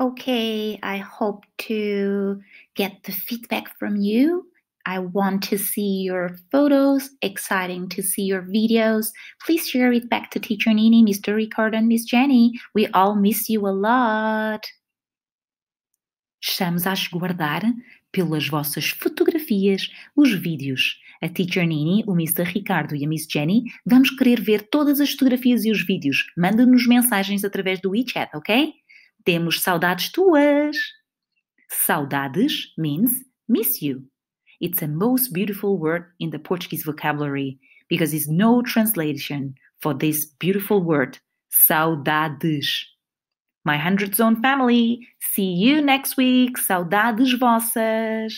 okay, I hope to get the feedback from you. I want to see your photos, exciting to see your videos. Please share it back to Teacher Nini, Mr. Ricardo, and Miss Jenny. We all miss you a lot. Estamos a aguardar pelas vossas fotografias, os vídeos. A Teacher Nini, o Mr. Ricardo e a Miss Jenny vamos querer ver todas as fotografias e os vídeos. mande nos mensagens através do WeChat, ok? Temos saudades tuas. Saudades means miss you. It's a most beautiful word in the Portuguese vocabulary because there's no translation for this beautiful word, saudades. My Hundred Zone family, see you next week. Saudades vossas.